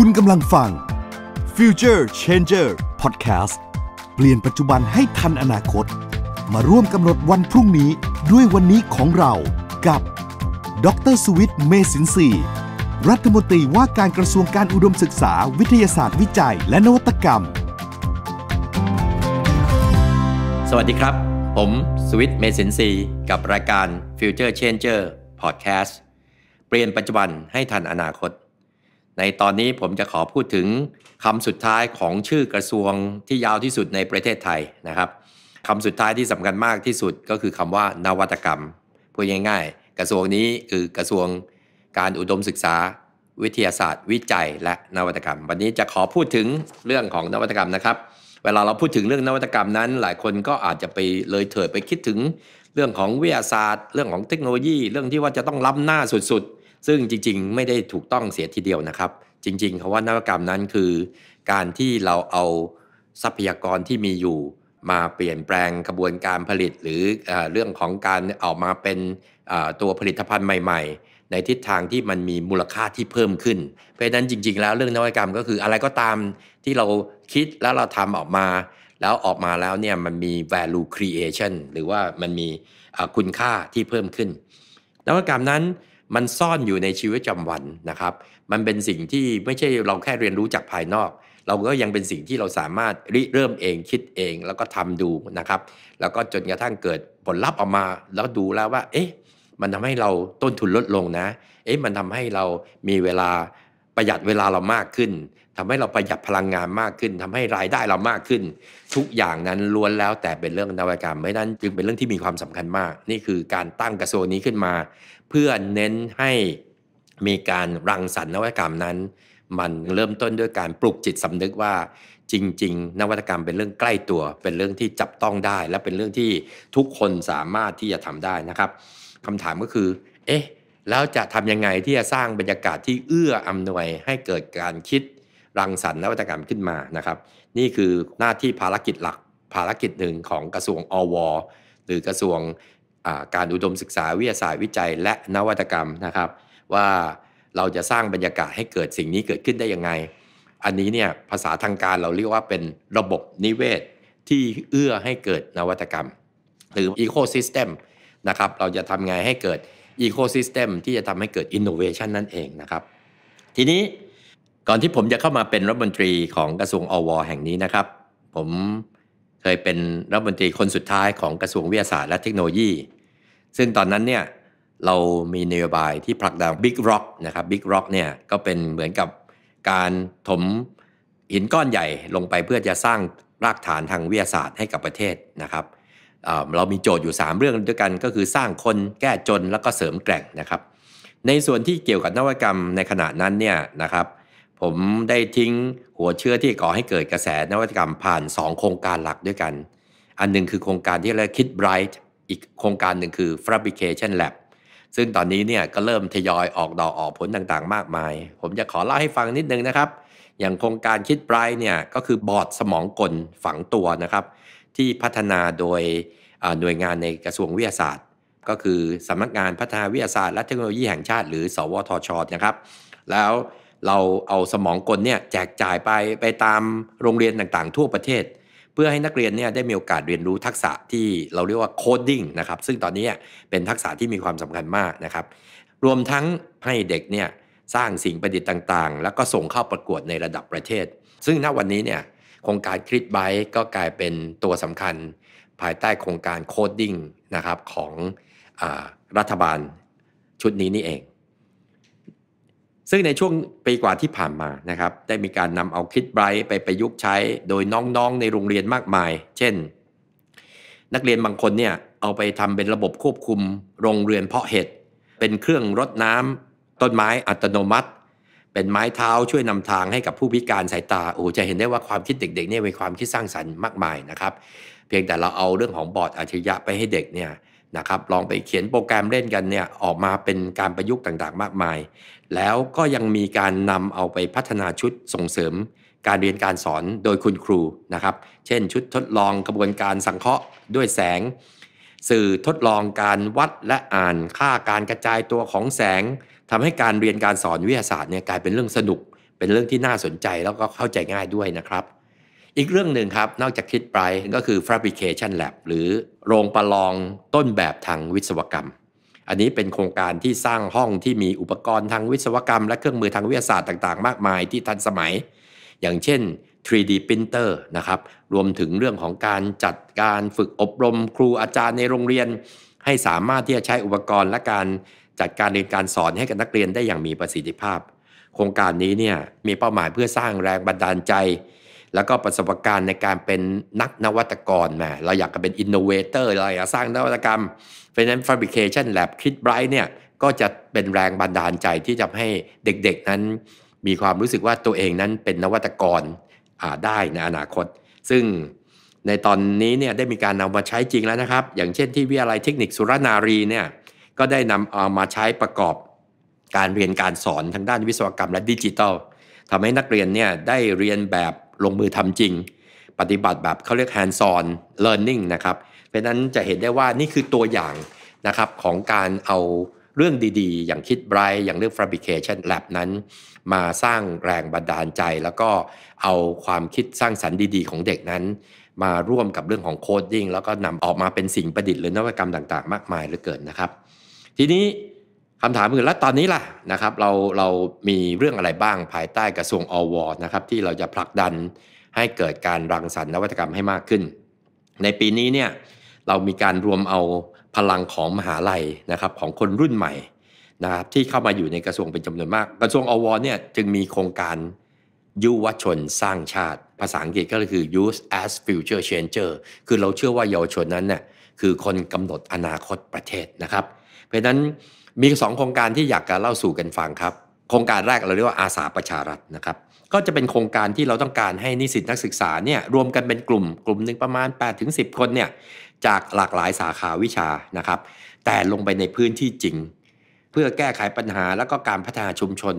คุณกำลังฟัง Future Changer Podcast เปลี่ยนปัจจุบันให้ทันอนาคต มาร่วมกำหนดวันพรุ่งนี้ด้วยวันนี้ของเรา กับ ดรสุวิทย์ เมสินทรีรัฐมนตรีว่าการกระทรวงการอุดมศึกษาวิทยาศาสตร์วิจัยและนวัตกรรม สวัสดีครับ ผมสวิทย์ เมสินทรีกับรายการ Future Changer Podcast เปลี่ยนปัจจุบันให้ทันอนาคตในตอนนี้ผมจะขอพูดถึงคำสุดท้ายของชื่อกระทรวงที่ยาวที่สุดในประเทศไทยนะครับคำสุดท้ายที่สำคัญมากที่สุดก็คือคำว่านวัตกรรมพูดง่ายๆกระทรวงนี้คือกระทรวง การอุดมศึกษา วิทยาศาสตร์ วิจัย และนวัตกรรม วันนี้จะขอพูดถึงเรื่องของนวัตกรรมนะครับ เวลาเราพูดถึงเรื่องนวัตกรรมนั้น หลายคนก็อาจจะไปเลยเถิดไปคิดถึงเรื่องของวิทยาศาสตร์ เรื่องของเทคโนโลยี เรื่องที่ว่าจะต้องล้ำหน้าสุดซึ่งจริง ๆ ไม่ได้ถูกต้องเสียทีเดียวนะครับ จริงๆคาว่านวัตกรรมนั้นคือการที่เราเอาทรัพยากรที่มีอยู่มาเปลี่ยนแปลงกระบวนการผลิตหรืออเรื่องของการออกมาเป็นตัวผลิตภัณฑ์ใหม่ๆ ในทิศทางที่มันมีมูลค่าที่เพิ่มขึ้น เพราะนั้นจริง ๆ แล้วเรื่องนวัตกรรมก็คืออะไรก็ตามที่เราคิดแล้วเราทำออกมา แล้วออกมาแล้วเนี่ยมันมี value creation หรือว่ามันมีคุณค่าที่เพิ่มขึ้น นวัตกรรมนั้นมันซ่อนอยู่ในชีวิตประจำวันนะครับ มันเป็นสิ่งที่ไม่ใช่เราแค่เรียนรู้จากภายนอก เราก็ยังเป็นสิ่งที่เราสามารถริเริ่มเองคิดเอง แล้วก็ทำดูนะครับ แล้วก็จนกระทั่งเกิดผลลัพธ์ออกมา แล้วดูแล้วว่า เอ๊ะ มันทำให้เราต้นทุนลดลงนะ เอ๊ะ มันทำให้เรามีเวลาประหยัดเวลาเรามากขึ้น ทำให้เราประหยัดพลังงานมากขึ้น ทำให้รายได้เรามากขึ้น ทุกอย่างนั้นล้วนแล้วแต่เป็นเรื่องนวัตกรรมไม่นั้น จึงเป็นเรื่องที่มีความสำคัญมาก นี่คือการตั้งกระทรวงนี้ขึ้นมา เพื่อเน้นให้มีการรังสรรค์นวัตกรรมนั้น มันเริ่มต้นด้วยการปลุกจิตสำนึกว่าจริงๆ นวัตกรรมเป็นเรื่องใกล้ตัว เป็นเรื่องที่จับต้องได้ และเป็นเรื่องที่ทุกคนสามารถที่จะทำได้นะครับ คำถามก็คือเอ๊ะแล้วจะทำยังไงที่จะสร้างบรรยากาศที่เอื้ออำนวยให้เกิดการคิดรังสรรค์นวัตกรรมขึ้นมานะครับ นี่คือหน้าที่ภารกิจหลักภารกิจหนึ่งของกระทรวงอวหรือกระทรวงการอุดมศึกษาวิทยาศาสตร์วิจัยและนวัตกรรมนะครับ ว่าเราจะสร้างบรรยากาศให้เกิดสิ่งนี้เกิดขึ้นได้ยังไงอันนี้เนี่ยภาษาทางการเราเรียกว่าเป็นระบบนิเวศที่เอื้อให้เกิดนวัตกรรม หรืออีโคซิสเต็มนะครับเราจะทำไงให้เกิดอีโคซิสเต็มที่จะทำให้เกิดอินโนเวชันนั่นเองนะครับ ทีนี้ก่อนที่ผมจะเข้ามาเป็นรัฐมนตรีของกระทรวงอวแห่งนี้นะครับ ผมเคยเป็นรัฐมนตรีคนสุดท้ายของกระทรวงวิทยาศาสตร์และเทคโนโลยี ซึ่งตอนนั้นเนี่ยเรามีนโยบายที่ผลักดัน Big Rock นะครับ Big Rock เนี่ยก็เป็นเหมือนกับการถมหินก้อนใหญ่ลงไปเพื่อจะสร้างรากฐานทางวิทยาศาสตร์ให้กับประเทศนะครับเรามีโจทย์อยู่ 3 เรื่องด้วยกันก็คือสร้างคนแก้จนแล้วก็เสริมแกร่งนะครับ ในส่วนที่เกี่ยวกับนวัตกรรมในขณะนั้นเนี่ยนะครับ ผมได้ทิ้งหัวเชื้อที่ก่อให้เกิดกระแสนวัตกรรมผ่าน 2 โครงการหลักด้วยกัน อันนึงคือโครงการที่เรียกคิดไบรท์อีกโครงการหนึ่งคือ Fabrication Lab ซึ่งตอนนี้เนี่ยก็เริ่มทยอยออกดอกออกผลต่างๆมากมาย ผมจะขอเล่าให้ฟังนิดนึงนะครับอย่างโครงการคิดไบรท์เนี่ยก็คือบอร์ดสมองกลฝังตัวนะครับที่พัฒนาโดยหน่วยงานในกระทรวงวิทยาศาสตร์ ก็คือสำนักงานพัฒนาวิทยาศาสตร์ และเทคโนโลยีแห่งชาติหรือสวทชนะครับแล้วเราเอาสมองกลเนี่ยแจกจ่ายไปไปตามโรงเรียนต่างๆ ทั่วประเทศ เพื่อให้นักเรียนเนี่ยได้มีโอกาสเรียนรู้ทักษะที่เราเรียกว่าโคดดิ้งนะครับ ซึ่งตอนนี้เป็นทักษะที่มีความสำคัญมากนะครับ รวมทั้งให้เด็กเนี่ยสร้างสิ่งประดิษฐ์ต่างๆ แล้วก็ส่งเข้าประกวดในระดับประเทศ ซึ่งณวันนี้เนี่ยโครงการคริสไบต์ก็กลายเป็นตัวสำคัญภายใต้โครงการโคดดิ้งนะครับของอรัฐบาลชุดนี้นี่เองซึ่งในช่วงปีกว่าที่ผ่านมานะครับได้มีการนำเอาคิดไบรท์ไปประยุกต์ใช้โดยน้องๆในโรงเรียนมากมาย เช่น นักเรียนบางคนเนี่ยเอาไปทำเป็นระบบควบคุมโรงเรือนเพาะเห็ดเป็นเครื่องรดน้ำต้นไม้อัตโนมัติเป็นไม้เท้าช่วยนำทางให้กับผู้พิการสายตาโอ้จะเห็นได้ว่าความคิดเด็กๆเนี่ยเป็นความคิดสร้างสรรค์มากมายนะครับ เพียงแต่เราเอาเรื่องของบอร์ดอัจฉริยะไปให้เด็กเนี่ยนะครับลองไปเขียนโปรแกรมเล่นกันเนี่ยออกมาเป็นการประยุกต์ต่างๆมากมาย แล้วก็ยังมีการนำเอาไปพัฒนาชุดส่งเสริม การเรียนการสอนโดยคุณครูนะครับเช่นชุดทดลองกระบวนการสังเคราะห์ด้วยแสง สื่อทดลองการวัดและอ่านค่าการกระจายตัวของแสงทำให้การเรียนการสอนวิทยาศาสตร์เนี่ยกลายเป็นเรื่องสนุกเป็นเรื่องที่น่าสนใจแล้วก็เข้าใจง่ายด้วยนะครับ อีกเรื่องหนึ่งครับนอกจากคิดไปก็คือ fabrication lab หรือโรงประลองต้นแบบทางวิศวกรรม อันนี้เป็นโครงการที่สร้างห้องที่มีอุปกรณ์ทางวิศวกรรมและเครื่องมือทางวิทยาศาสตร์ต่าง ๆ มากมายที่ทันสมัย อย่างเช่น 3D printer นะครับรวมถึงเรื่องของการจัดการฝึกอบรมครูอาจารย์ในโรงเรียน ให้สามารถที่จะใช้อุปกรณ์และการจัดการเรียนการสอนให้กับนักเรียนได้อย่างมีประสิทธิภาพ โครงการนี้เนี่ยมีเป้าหมายเพื่อสร้างแรงบันดาลใจ แล้วก็ประสบการณ์ในการเป็นนักนวัตกรแมเราอยากจะเป็นอินโนเวเตอร์เราอยากสร้างนวัตกรรมเพราะนั้นฟาร์บิเคชันแลบคิดไบรท์เนี่ยก็จะเป็นแรงบันดาลใจที่จะให้เด็กๆนั้นมีความรู้สึกว่าตัวเองนั้นเป็นนวัตกรได้ในอนาคต ซึ่งในตอนนี้เนี่ยได้มีการนำมาใช้จริงแล้วนะครับ อย่างเช่นที่วิทยาลัยเทคนิคสุรนารีเนี่ยก็ได้นำเอามาใช้ประกอบการเรียนการสอนทางด้านวิศวกรรมและดิจิทัลทำให้นักเรียนเนี่ยได้เรียนแบบลงมือทำจริง ปฏิบัติแบบเขาเรียก hands on learning นะครับ เพราะนั้นจะเห็นได้ว่านี่คือตัวอย่างนะครับของการเอาเรื่องดีๆ อย่างคิดไบรท์อย่างเรื่อง fabrication lab นั้น มาสร้างแรงบันดาลใจ แล้วก็เอาความคิดสร้างสรรค์ดีๆ ของเด็กนั้น มาร่วมกับเรื่องของโคดดิ้งแล้วก็นำออกมาเป็นสิ่งประดิษฐ์หรือนวัตกรรมต่างๆ มากมายเหลือเกินนะครับทีนี้คำถามคือแล้วตอนนี้ล่ะนะครับเราเรามีเรื่องอะไรบ้างภายใต้กระทรวงอวนะครับที่เราจะผลักดันให้เกิดการรังสรรค์นวัตกรรมให้มากขึ้น ในปีนี้เนี่ยเรามีการรวมเอาพลังของมหาลัยนะครับ ของคนรุ่นใหม่นะครับที่เข้ามาอยู่ในกระทรวงเป็นจำนวนมากกระทรวงอวเนี่ยจึงมีโครงการยุวชนสร้างชาติ ภาษาอังกฤษก็คือ use as future changer คือเราเชื่อว่าเยาวชนนั้นน่ยคือคนกำหนดอนาคตประเทศนะครับเพราะนั้นมีสองโครงการที่อยากจะเล่าสู่กันฟังครับ โครงการแรกเราเรียกว่าอาสาประชารัฐนะครับ ก็จะเป็นโครงการที่เราต้องการให้นิสิตนักศึกษาเนี่ยรวมกันเป็นกลุ่ม กลุ่มหนึ่งประมาณ8ถึง10 คนเนี่ยจากหลากหลายสาขาวิชานะครับ แต่ลงไปในพื้นที่จริง เพื่อแก้ไขปัญหาแล้วก็การพัฒนาชุมชน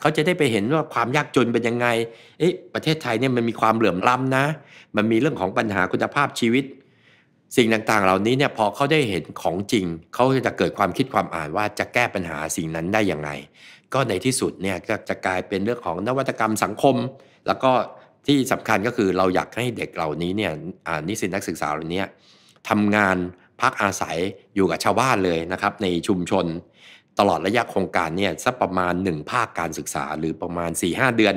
เขาจะได้ไปเห็นว่าความยากจนเป็นยังไงเอ๊ะประเทศไทยเนี่ยมันมีความเหลื่อมล้ำนะ มันมีเรื่องของปัญหาคุณภาพชีวิตสิ่งต่างๆ เหล่านี้เนี่ยพอเขาได้เห็นของจริงเขาจะเกิดความคิดความอ่านว่าจะแก้ปัญหาสิ่งนั้นได้อย่างไรก็ในที่สุดเนี่ยก็จะกลายเป็นเรื่องของนวัตกรรมสังคม แล้วก็ที่สำคัญก็คือเราอยากให้เด็กเหล่านี้เนี่ยนิสิตนักศึกษาเหล่านี้ทำงานพักอาศัยอยู่กับชาวบ้านเลยนะครับในชุมชน ตลอดระยะโครงการเนี่ยสักประมาณ 1ภาคการศึกษาหรือประมาณ4-5เดือน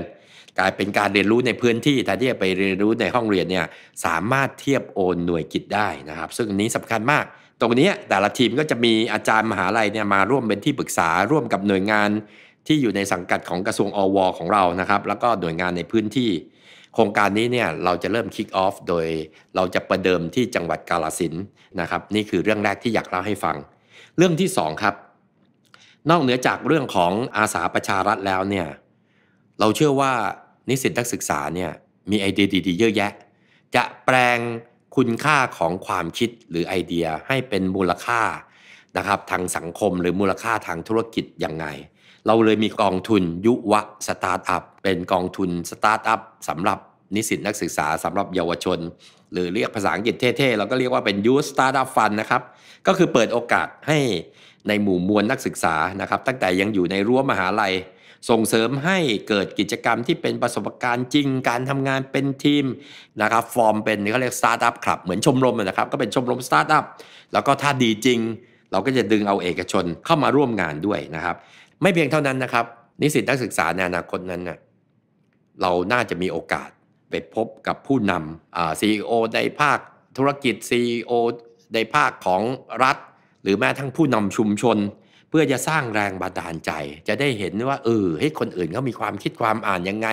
กลายเป็นการเรียนรู้ในพื้นที่แทนที่จะไปเรียนรู้ในห้องเรียนเนี่ยสามารถเทียบโอนหน่วยกิจได้นะครับ ซึ่งอันนี้สำคัญมาก ตรงนี้แต่ละทีมก็จะมีอาจารย์มหาลัยเนี่ยมาร่วมเป็นที่ปรึกษาร่วมกับหน่วยงานที่อยู่ในสังกัดของกระทรวงอวของเรานะครับ แล้วก็หน่วยงานในพื้นที่โครงการนี้เนี่ยเราจะเริ่มคิกออฟโดยเราจะประเดิมที่จังหวัดกาลสินนะครับ นี่คือเรื่องแรกที่อยากเล่าให้ฟัง เรื่องที่2ครับนอกเหนือจากเรื่องของอาสาประชารัฐแล้วเนี่ยเราเชื่อว่านิสิตนักศึกษาเนี่ยมีไอเดียดีๆเยอะแยะ จะแปลงคุณค่าของความคิดหรือไอเดียให้เป็นมูลค่านะครับทางสังคมหรือมูลค่าทางธุรกิจยังไงเราเลยมีกองทุนยุวะสตาร์ทอัพเป็นกองทุนสตาร์ทอัพสำหรับนิสิตนักศึกษาสำหรับเยาวชน หรือเรียกภาษาอังกฤษเท่ ๆ เราก็เรียกว่าเป็นยูสตาร์ทอัพฟันนะครับก็คือเปิดโอกาสให้ในหมู่มวลนักศึกษานะครับตั้งแต่ยังอยู่ในรั้วมหาลัย ส่งเสริมให้เกิดกิจกรรมที่เป็นประสบการณ์จริงการทำงานเป็นทีมนะครับฟอร์มเป็นเขาเรียกสตาร์ทอัพคลับเหมือนชมรมนะครับก็เป็นชมรมสตาร์ทอัพแล้วก็ถ้าดีจริง เราก็จะดึงเอาเอกชนเข้ามาร่วมงานด้วยนะครับไม่เพียงเท่านั้นนะครับนิสิตนักศึกษาในอนาคตนั้นนะเราน่าจะมีโอกาสไปพบกับผู้นำซีอีโอในภาค ธุรกิจซีอีโอในภาคของรัฐหรือแม้ทั้งผู้นำชุมชน เพื่อจะสร้างแรงบันดาลใจ จะได้เห็นว่าเออให้คนอื่นเขามีความคิดความอ่านยังไง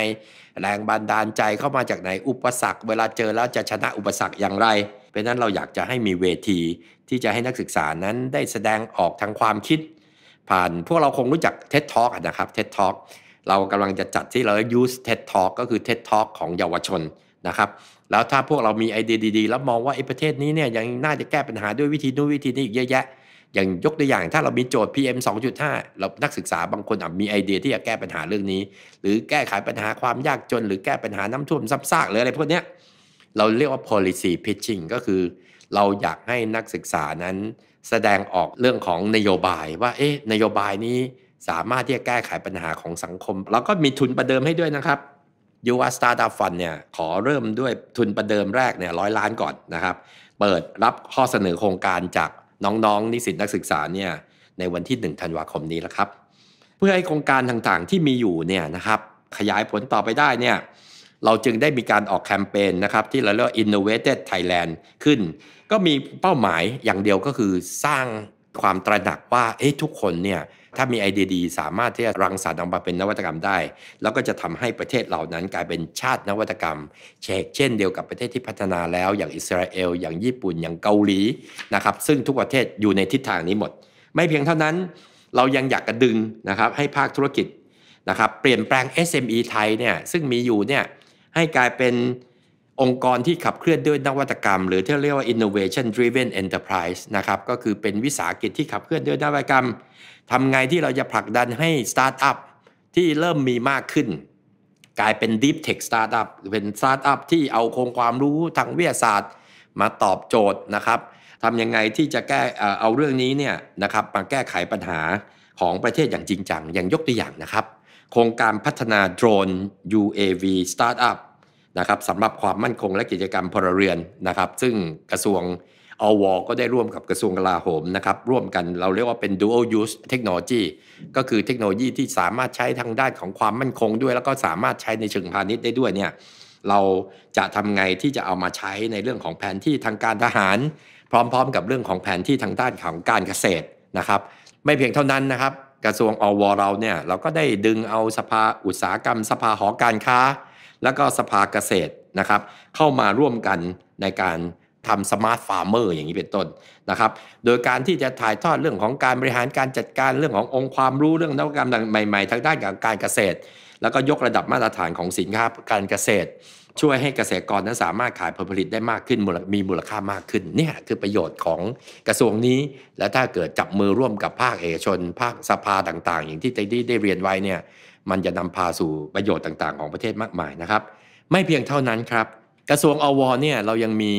แรงบันดาลใจเข้ามาจากไหนอุปสรรค เวลาเจอแล้วจะชนะอุปสรรคอย่างไรเพราะนั้นเราอยากจะให้มีเวทีที่จะให้นักศึกษานั้นได้แสดงออกทางความคิดผ่านพวกเราคงรู้จัก TED Talk นะครับ TED Talk เรากำลังจะจัดที่เรา use TED Talk ก็คือ TED Talk ของเยาวชนนะครับแล้วถ้าพวกเรามีไอเดียดีๆแล้วมองว่าไอ้ประเทศนี้เนี่ยยังน่าจะแก้ปัญหาด้วยวิธีนู้นวิธีนี้อีกเยอะแยะอย่างยกตัวอย่างถ้าเรามีโจทย์ PM 2.5 เรานักศึกษาบางคนมีไอเดีย ที่จะแก้ปัญหาเรื่องนี้ หรือแก้ไขปัญหาความยากจนหรือแก้ปัญหาน้ำท่วมซ้ำซากหรืออะไรพวกนี้เราเรียกว่า policy pitching ก็คือ เราอยากให้นักศึกษานั้น แสดงออกเรื่องของนโยบายว่าเอ๊ะนโยบายนี้สามารถที่จะแก้ไขปัญหาของสังคม แล้วก็มีทุนประเดิมให้ด้วยนะครับยูอาสตาร์ดัฟฟันเนี่ยขอเริ่มด้วยทุนประเดิมแรกเนี่ยร้อยล้านก่อนนะครับ เปิดรับข้อเสนอโครงการจากน้องๆ นิสิตนักศึกษาเนี่ยในวันที่1ธันวาคมนี้แล้วครับเพื่อให้โครงการต่างๆ ที่มีอยู่เนี่ยนะครับ ขยายผลต่อไปได้เนี่ยเราจึงได้มีการออกแคมเปญนะครับที่เราเรียกว่า Innovated Thailand ขึ้น ก็มีเป้าหมายอย่างเดียวก็คือสร้างความตระหนักว่าเอ๊ะทุกคนเนี่ยถ้ามีไอเดียดีสามารถที่จะรังสรรค์ออกมาเป็นนวัตกรรมได้ แล้วก็จะทำให้ประเทศเหล่านั้น กลายเป็นชาตินวัตกรรมเช่นเดียวกับประเทศที่พัฒนาแล้วอย่างอิสราเอลอย่างญี่ปุ่นอย่างเกาหลีนะครับซึ่งทุกประเทศอยู่ในทิศทางนี้หมด ไม่เพียงเท่านั้นเรายังอยากกระดึงนะครับให้ภาคธุรกิจนะครับเปลี่ยนแปลง SME ไทยเนี่ยซึ่งมีอยู่เนี่ยให้กลายเป็นองค์กรที่ขับเคลื่อนด้วยนวัตกรรม หรือที่เรียกว่า innovation driven enterprise นะครับก็คือเป็นวิสาหกิจที่ขับเคลื่อนด้วยนวัตกรรมทำไงที่เราจะผลักดันให้สตาร์ทอัพที่เริ่มมีมากขึ้น กลายเป็น deep tech startup เป็นสตาร์ทอัพที่เอาโครงความรู้ทางวิทยาศาสตร์มาตอบโจทย์นะครับทำยังไงที่จะแก้เอาเรื่องนี้เนี่ยนะครับมาแก้ไขปัญหาของประเทศอย่างจริงจังอย่างยกตัวอย่างนะครับ โครงการพัฒนาโดรน UAV สตาร์ทอัพนะครับสำหรับความมั่นคงและกิจกรรมพลเรือนนะครับซึ่งกระทรวงอวก็ได้ร่วมกับกระทรวงกลาโหมนะครับร่วมกันเราเรียกว่าเป็น dual use technology ก็คือเทคโนโลยีที่สามารถใช้ทางด้านของความมั่นคงด้วย แล้วก็สามารถใช้ในเชิงพาณิชย์ได้ด้วยเนี่ยเราจะทำไงที่จะเอามาใช้ในเรื่องของแผนที่ทางการทหาร พร้อมๆ กับเรื่องของแผนที่ทางด้านของการเกษตรนะครับไม่เพียงเท่านั้นนะครับกระทรวงอวเราเนี่ยเราก็ได้ดึงเอาสภาอุตสาหกรรม สภาหอการค้าแล้วก็สภาเกษตรนะครับ เข้ามาร่วมกันในการทำสมาร์ทฟาร์มเมอร์อย่างนี้เป็นต้นนะครับ โดยการที่จะถ่ายทอดเรื่องของการบริหารการจัดการเรื่องขององค์ความรู้เรื่องนวัตกรรมใหม่ๆทางด้านการเกษตร แล้วก็ยกระดับมาตรฐานของสินค้าการเกษตร ช่วยให้เกษตรกรนั้นสามารถขายผลผลิตได้มากขึ้นมีมูลค่ามากขึ้นนี่คือประโยชน์ของกระทรวงนี้ และถ้าเกิดจับมือร่วมกับภาคเอกชน ภาคสภาต่าง ๆ อย่างที่ได้เรียนไว้เนี่ยมันจะนำพาสู่ประโยชน์ต่าง ๆของประเทศมากมายนะครับ ไม่เพียงเท่านั้นครับ กระทรวงอวเนี่ยเรายังมี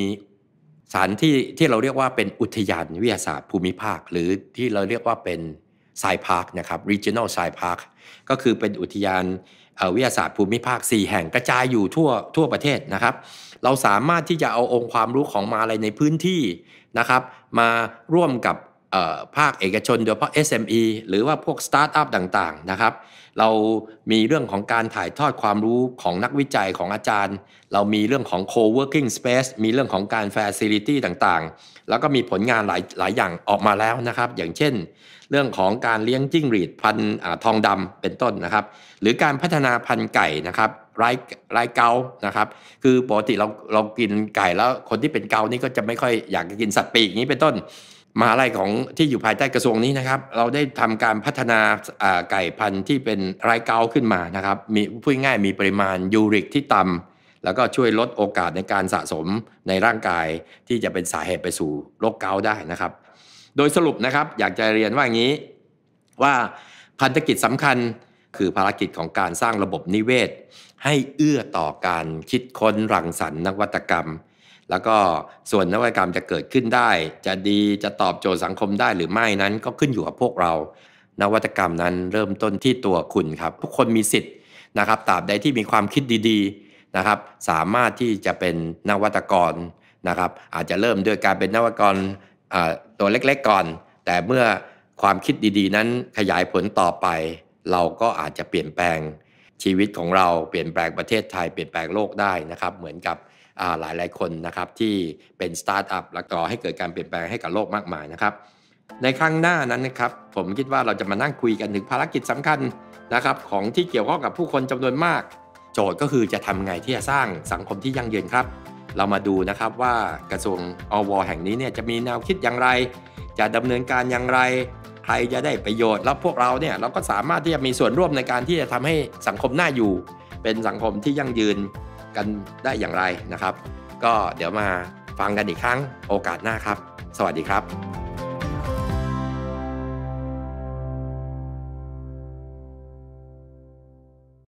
สารที่ที่เราเรียกว่าเป็นอุทยานวิทยาศาสตร์ภูมิภาค หรือที่เราเรียกว่าเป็นไซพาร์คนะครับ regional ไซพาร์คก็คือเป็นอุทยานวิทยาศาสตร์ภูมิภาค 4 แห่งกระจายอยู่ทั่วทั่วประเทศนะครับ เราสามารถที่จะเอาองค์ความรู้ของมาอะไรในพื้นที่นะครับ มาร่วมกับภาคเอกชนโดยเฉพาะ SME หรือว่าพวกสตาร์ทอัพต่างๆนะครับ เรามีเรื่องของการถ่ายทอดความรู้ของนักวิจัยของอาจารย์ เรามีเรื่องของ co-working space มีเรื่องของการ facility ต่างๆ แล้วก็มีผลงานหลายหลายอย่างออกมาแล้วนะครับ อย่างเช่น เรื่องของการเลี้ยงจิ้งหรีดพันธุ์ทองดำเป็นต้นนะครับ หรือการพัฒนาพันธุ์ไก่นะครับไร้ไร้เกานะครับ คือปกติเราเรากินไก่แล้วคนที่เป็นเกานี่ก็จะไม่ค่อยอยากกินสัตว์ปีกนี้เป็นต้นมหาลัยของที่อยู่ภายใต้กระทรวงนี้นะครับเราได้ทำการพัฒนาไก่พันธุ์ที่เป็นไรเกาขึ้นมานะครับมีพูดง่ายมีปริมาณยูริกที่ต่ำ แล้วก็ช่วยลดโอกาสในการสะสมในร่างกายที่จะเป็นสาเหตุไปสู่โรคเกาได้นะครับ โดยสรุปนะครับอยากจะเรียนว่าอย่างนี้ว่าพันธกิจสำคัญคือภารกิจของการสร้างระบบนิเวศ ให้เอื้อต่อการคิดค้นรังสรรค์นวัตกรรมแล้วก็ส่วนนวัตกรรมจะเกิดขึ้นได้ จะดีจะตอบโจทย์สังคมได้หรือไม่นั้น ก็ขึ้นอยู่กับพวกเรา นวัตกรรมนั้นเริ่มต้นที่ตัวคุณครับทุกคนมีสิทธิ์นะครับตราบใดที่มีความคิดดีๆนะครับ สามารถที่จะเป็นนวัตกรนะครับ อาจจะเริ่มด้วยการเป็นนวัตกรตัวเล็กๆก่อน แต่เมื่อความคิดดีๆนั้นขยายผลต่อไป เราก็อาจจะเปลี่ยนแปลงชีวิตของเราเปลี่ยนแปลงประเทศไทยเปลี่ยนแปลงโลกได้นะครับเหมือนกับหลายหลายคนนะครับที่เป็นสตาร์ทอัพแล้วก่อให้เกิดการเปลี่ยนแปลงให้กับโลกมากมายนะครับในครั้งหน้านั้นนะครับผมคิดว่าเราจะมานั่งคุยกันถึงภารกิจสำคัญนะครับของที่เกี่ยวข้องกับผู้คนจำนวนมาก โจทย์ก็คือจะทำไงที่จะสร้างสังคมที่ยั่งยืนครับ เรามาดูนะครับว่ากระทรวงอวแห่งนี้เนี่ยจะมีแนวคิดอย่างไร จะดำเนินการอย่างไรใครจะได้ประโยชน์แล้วพวกเราเนี่ยเราก็สามารถที่จะมีส่วนร่วมในการที่จะทำให้สังคมน่าอยู่ เป็นสังคมที่ยั่งยืนกันได้อย่างไรนะครับ ก็เดี๋ยวมาฟังกันอีกครั้งโอกาสหน้าครับ สวัสดีครับ